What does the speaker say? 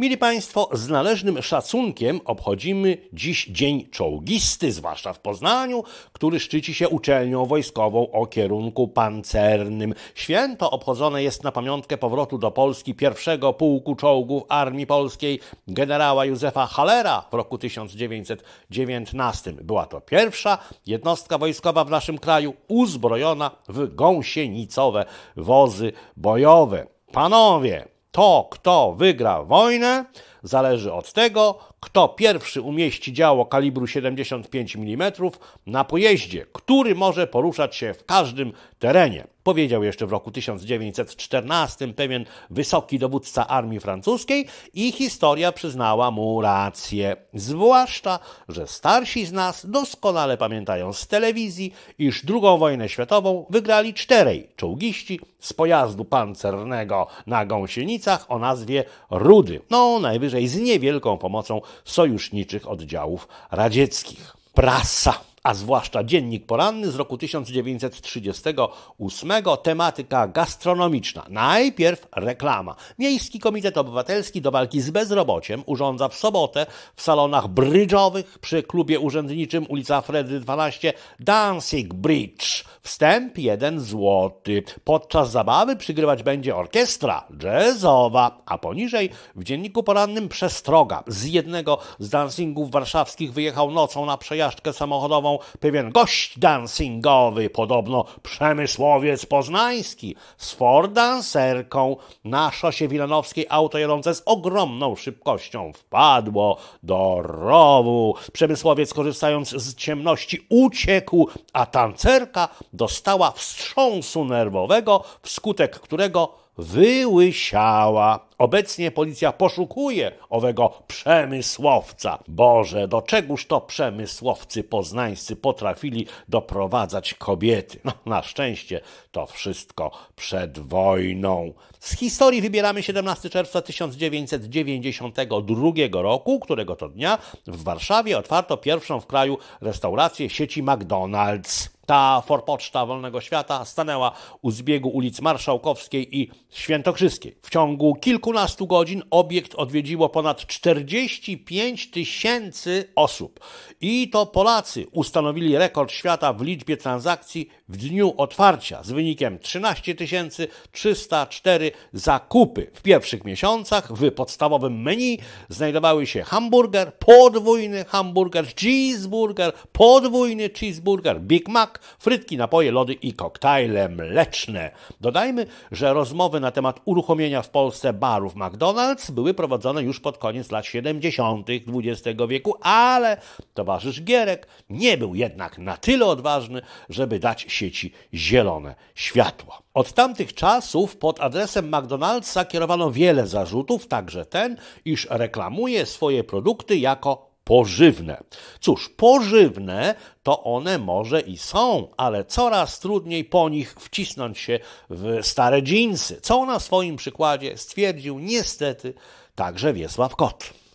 Mili Państwo, z należnym szacunkiem obchodzimy dziś Dzień Czołgisty, zwłaszcza w Poznaniu, który szczyci się uczelnią wojskową o kierunku pancernym. Święto obchodzone jest na pamiątkę powrotu do Polski pierwszego pułku czołgów Armii Polskiej generała Józefa Halera w roku 1919. Była to pierwsza jednostka wojskowa w naszym kraju uzbrojona w gąsienicowe wozy bojowe. Panowie, to, kto wygra wojnę, zależy od tego, kto pierwszy umieści działo kalibru 75 mm na pojeździe, który może poruszać się w każdym terenie powiedział jeszcze w roku 1914 pewien wysoki dowódca armii francuskiej i historia przyznała mu rację. Zwłaszcza, że starsi z nas doskonale pamiętają z telewizji, iż II wojnę światową wygrali czterej czołgiści z pojazdu pancernego na gąsienicach o nazwie Rudy. No, najwyżej z niewielką pomocą sojuszniczych oddziałów radzieckich. Prasa a zwłaszcza Dziennik Poranny z roku 1938, tematyka gastronomiczna. Najpierw reklama. Miejski Komitet Obywatelski do walki z bezrobociem urządza w sobotę w salonach brydżowych przy klubie urzędniczym ulica Fredy 12 Dancing Bridge. Wstęp 1 złoty. Podczas zabawy przygrywać będzie orkiestra jazzowa, a poniżej w Dzienniku Porannym przestroga. Z jednego z dancingów warszawskich wyjechał nocą na przejażdżkę samochodową pewien gość dancingowy, podobno przemysłowiec poznański, z fordanserką na szosie wilanowskiej auto jadące z ogromną szybkością wpadło do rowu. Przemysłowiec korzystając z ciemności uciekł, a tancerka dostała wstrząsu nerwowego, wskutek którego wyłysiała. Obecnie policja poszukuje owego przemysłowca. Boże, do czegoż to przemysłowcy poznańscy potrafili doprowadzać kobiety? No, na szczęście to wszystko przed wojną. Z historii wybieramy 17 czerwca 1992 roku, którego to dnia w Warszawie otwarto pierwszą w kraju restaurację sieci McDonald's. Ta forpoczta Wolnego Świata stanęła u zbiegu ulic Marszałkowskiej i Świętokrzyskiej. W ciągu kilkunastu godzin obiekt odwiedziło ponad 45 tysięcy osób. I to Polacy ustanowili rekord świata w liczbie transakcji w dniu otwarcia z wynikiem 13 304 zakupy. W pierwszych miesiącach w podstawowym menu znajdowały się hamburger, podwójny hamburger, cheeseburger, podwójny cheeseburger, Big Mac, frytki, napoje, lody i koktajle mleczne. Dodajmy, że rozmowy na temat uruchomienia w Polsce barów McDonald's były prowadzone już pod koniec lat 70. XX wieku, ale towarzysz Gierek nie był jednak na tyle odważny, żeby dać sieci zielone światło. Od tamtych czasów pod adresem McDonald'sa kierowano wiele zarzutów, także ten, iż reklamuje swoje produkty jako pożywne. Cóż, pożywne to one może i są, ale coraz trudniej po nich wcisnąć się w stare dżinsy, co na swoim przykładzie stwierdził niestety także Wiesław Kot.